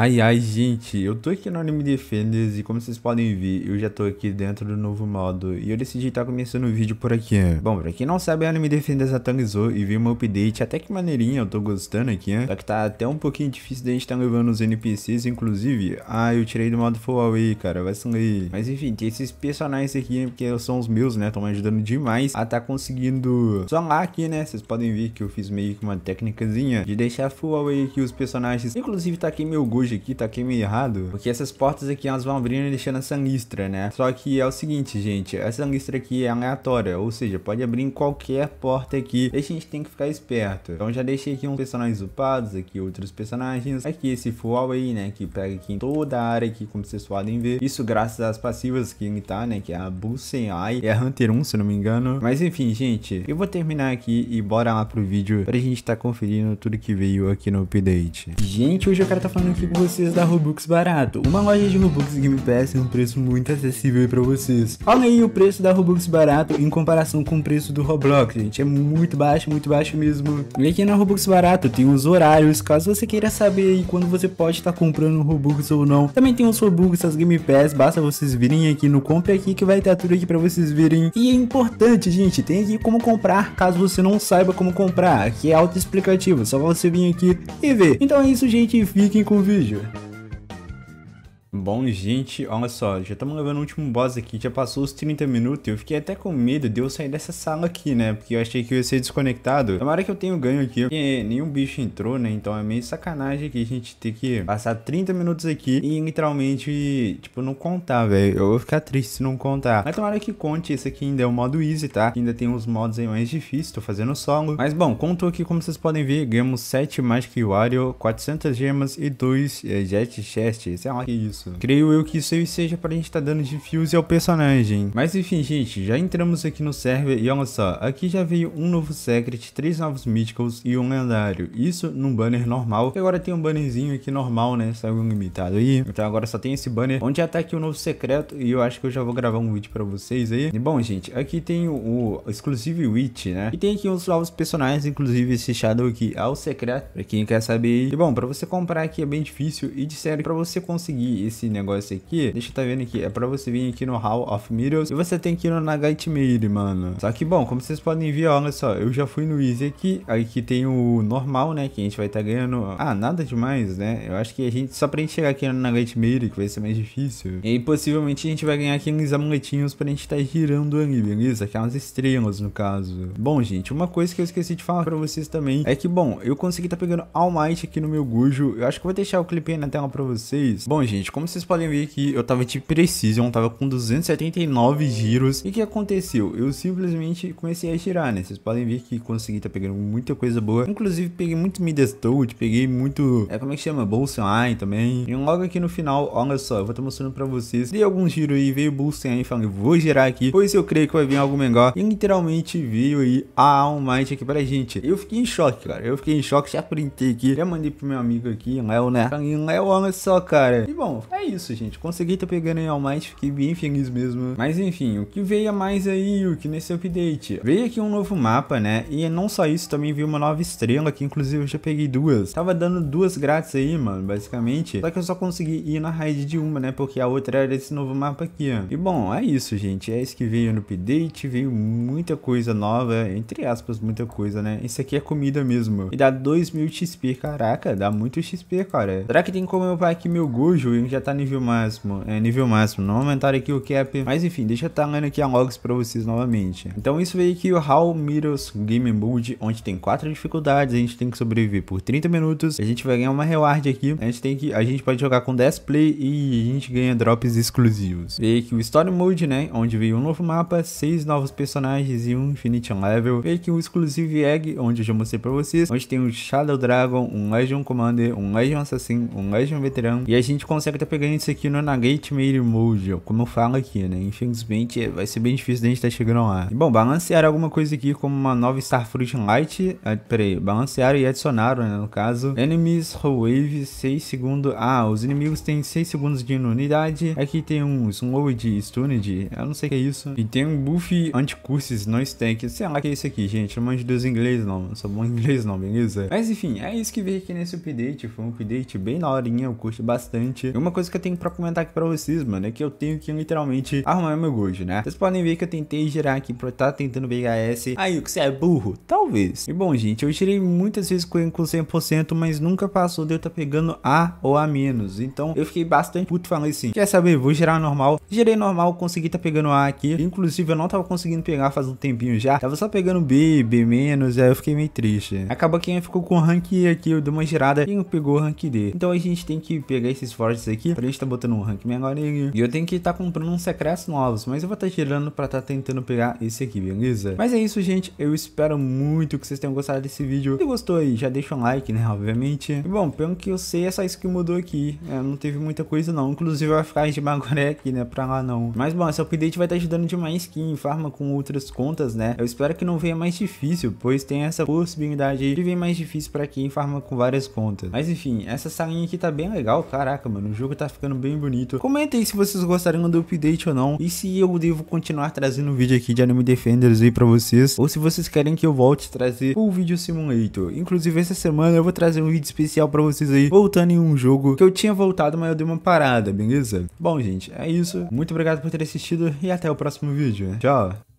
Ai, ai, gente, eu tô aqui no Anime Defenders e como vocês podem ver, eu já tô aqui dentro do novo modo e eu decidi estar tá começando o vídeo por aqui. Bom, pra quem não sabe, o Anime Defenders atualizou e veio uma update até que maneirinha, eu tô gostando aqui, só que tá até um pouquinho difícil da gente tá levando os NPCs, inclusive, ah, eu tirei do modo full away, cara, vai aí. Mas enfim, tem esses personagens aqui, porque são os meus, né, estão me ajudando demais a tá conseguindo solar aqui, né, vocês podem ver que eu fiz meio que uma técnicazinha de deixar full away aqui os personagens, inclusive tá aqui meu Gojo aqui, tá aqui meio errado. Porque essas portas aqui, elas vão abrindo e deixando a sanguestra, né? Só que é o seguinte, gente. Essa sanguestra aqui é aleatória, ou seja, pode abrir em qualquer porta aqui. E a gente tem que ficar esperto. Então já deixei aqui uns personagens upados, aqui outros personagens. Aqui esse full aí, né? Que pega aqui em toda a área aqui, como vocês podem ver. Isso graças às passivas que ele tá, né? Que é a Busenai e a Hunter 1, se não me engano. Mas enfim, gente. Eu vou terminar aqui e bora lá pro vídeo pra gente tá conferindo tudo que veio aqui no update. Gente, hoje o cara tá falando aqui com vocês da Robux barato. Uma loja de Robux Game Pass é um preço muito acessível para vocês. Olha aí o preço da Robux barato em comparação com o preço do Roblox, gente. É muito baixo, muito baixo mesmo. E aqui na Robux barato tem os horários, caso você queira saber aí quando você pode estar tá comprando Robux ou não. Também tem os Robux, as Game Pass, basta vocês virem aqui no Compre Aqui que vai estar tá tudo aqui para vocês verem. E é importante, gente, tem aqui como comprar, caso você não saiba como comprar. Aqui é autoexplicativo, é só você vir aqui e ver. Então é isso, gente, fiquem com o vídeo. 拒绝。Bom, gente, olha só, já estamos levando o último boss aqui, já passou os 30 minutos eu fiquei até com medo de eu sair dessa sala aqui, né? Porque eu achei que eu ia ser desconectado. Tomara que eu tenho ganho aqui, porque nenhum bicho entrou, né? Então é meio sacanagem que a gente ter que passar 30 minutos aqui e literalmente, tipo, não contar, velho. Eu vou ficar triste se não contar. Mas tomara que conte, esse aqui ainda é o modo easy, tá? Ainda tem uns modos aí mais difíceis, tô fazendo solo. Mas bom, contou aqui, como vocês podem ver, ganhamos 7 Magic Wario, 400 gemas e 2 eh, Jet Chest. Sei lá que isso. É isso. Creio eu que isso aí seja pra gente estar tá dando de fuse ao personagem. Mas enfim, gente, já entramos aqui no server e olha só, aqui já veio um novo secret, três novos mythicals e um lendário. Isso num banner normal. E agora tem um bannerzinho aqui normal, né? Saiu um limitado aí. Então agora só tem esse banner, onde já tá aqui o um novo secreto e eu acho que eu já vou gravar um vídeo pra vocês aí. E bom, gente, aqui tem o, o Exclusive Witch, né? E tem aqui uns novos personagens, inclusive esse Shadow aqui ao secreto, pra quem quer saber. E bom, pra você comprar aqui é bem difícil e de sério, pra você conseguir esse negócio aqui, deixa eu tá vendo aqui, é pra você vir aqui no Hall of Mirrors e você tem que ir no Nagaitmeire, mano. Só que, bom, como vocês podem ver, olha só, eu já fui no Easy aqui, aqui tem o normal, né, que a gente vai estar tá ganhando, ah, nada demais, né, eu acho que a gente, só pra gente chegar aqui no Nagaitmeire, que vai ser mais difícil, e aí possivelmente a gente vai ganhar aqueles amuletinhos pra gente estar tá girando ali, beleza? Aquelas é estrelas, no caso. Bom, gente, uma coisa que eu esqueci de falar pra vocês também é que, bom, eu consegui tá pegando All Might aqui no meu Gujo, eu acho que vou deixar o clipe aí na tela pra vocês. Bom, gente, como como vocês podem ver aqui, eu tava de precision, tava com 279 giros. E o que aconteceu? Eu simplesmente comecei a girar, né? Vocês podem ver que consegui tá pegando muita coisa boa. Inclusive, peguei muito Midas Toad, peguei muito... É, como é que chama? Bolsonaro também. E logo aqui no final, olha só, eu vou estar tá mostrando pra vocês. Dei algum giro aí, veio Bolsonaro e falei, vou girar aqui, pois eu creio que vai vir algo melhor. E literalmente veio aí a Almighty aqui pra gente. Eu fiquei em choque, cara. Eu fiquei em choque, já printei aqui, já mandei pro meu amigo aqui, Léo, né? Falei, Léo, olha só, cara. E bom, é isso, gente. Consegui tá pegando aí All mais, fiquei bem feliz mesmo. Mas enfim, o que veio a mais aí, o que nesse update? Veio aqui um novo mapa, né? E não só isso, também veio uma nova estrela, que inclusive eu já peguei duas. Tava dando duas grátis aí, mano, basicamente. Só que eu só consegui ir na raid de uma, né? Porque a outra era esse novo mapa aqui, ó. E bom, é isso, gente. É isso que veio no update, veio muita coisa nova, entre aspas, muita coisa, né? Isso aqui é comida mesmo. E dá 2 mil XP, caraca, dá muito XP, cara. Será que tem como eu upar aqui meu Gojo? Eu já tá nível máximo. É, nível máximo. Não aumentaram aqui o cap. Mas enfim, deixa eu tá lendo aqui a logs pra vocês novamente. Então isso veio aqui o How Mirrors Game Mode, onde tem quatro dificuldades. A gente tem que sobreviver por 30 minutos. A gente vai ganhar uma reward aqui. A gente tem que... A gente pode jogar com 10 play e a gente ganha drops exclusivos. Veio aqui o Story Mode, né? Onde veio um novo mapa, seis novos personagens e um Infinity Level. Veio aqui o Exclusive Egg, onde eu já mostrei pra vocês. Onde tem um Shadow Dragon, um Legion Commander, um Legion Assassin, um Legion Veteran. E a gente consegue ter pegando isso aqui no é Nagate Made Mode, como eu falo aqui, né? Infelizmente vai ser bem difícil da gente estar tá chegando lá. E, bom, balancearam alguma coisa aqui como uma nova Starfruit Light. Ah, peraí, balancearam e adicionaram, né? No caso, Enemies Wave 6 segundos. Ah, os inimigos têm 6 segundos de inunidade. Aqui tem um Slow de Stunned, eu não sei o que é isso. E tem um buff anti-curses não stack, sei lá o que é isso aqui, gente. Não de Deus em inglês não, não sou bom em inglês não, beleza? Mas enfim, é isso que veio aqui nesse update. Foi um update bem na horinha, eu curto bastante. Uma uma coisa que eu tenho pra comentar aqui pra vocês, mano, é que eu tenho que literalmente arrumar meu gojo, né? Vocês podem ver que eu tentei girar aqui, pra tá tentando BHS. Aí, o que você é burro? Talvez. E bom, gente, eu girei muitas vezes com, 100%, mas nunca passou de eu tá pegando A ou A menos. Então, eu fiquei bastante puto, falando assim, quer saber, vou girar normal. Girei normal, consegui tá pegando A aqui. Inclusive, eu não tava conseguindo pegar faz um tempinho já. Tava só pegando B, B menos, aí eu fiquei meio triste. Acaba quem ficou com o rank aqui, eu dei uma girada e pegou o rank D. Então, a gente tem que pegar esses fortes aqui aqui, pra gente estar tá botando um ranking agora e eu tenho que estar tá comprando uns secretos novos, mas eu vou estar tá girando pra estar tá tentando pegar esse aqui, beleza? Mas é isso, gente, eu espero muito que vocês tenham gostado desse vídeo. Se gostou aí, já deixa um like, né, obviamente. E, bom, pelo que eu sei, é só isso que mudou aqui, é, não teve muita coisa não, inclusive vai ficar de Magoré aqui, né, pra lá não. Mas, bom, essa update vai estar tá ajudando demais skin, farma com outras contas, né, eu espero que não venha mais difícil, pois tem essa possibilidade de vir mais difícil pra quem farma com várias contas. Mas, enfim, essa salinha aqui tá bem legal, caraca, mano, o jogo jogo tá ficando bem bonito. Comentem se vocês gostariam do update ou não. E se eu devo continuar trazendo vídeo aqui de Anime Defenders aí pra vocês. Ou se vocês querem que eu volte a trazer o vídeo Simulator. Inclusive essa semana eu vou trazer um vídeo especial pra vocês aí. Voltando em um jogo que eu tinha voltado, mas eu dei uma parada, beleza? Bom, gente, é isso. Muito obrigado por ter assistido e até o próximo vídeo. Tchau!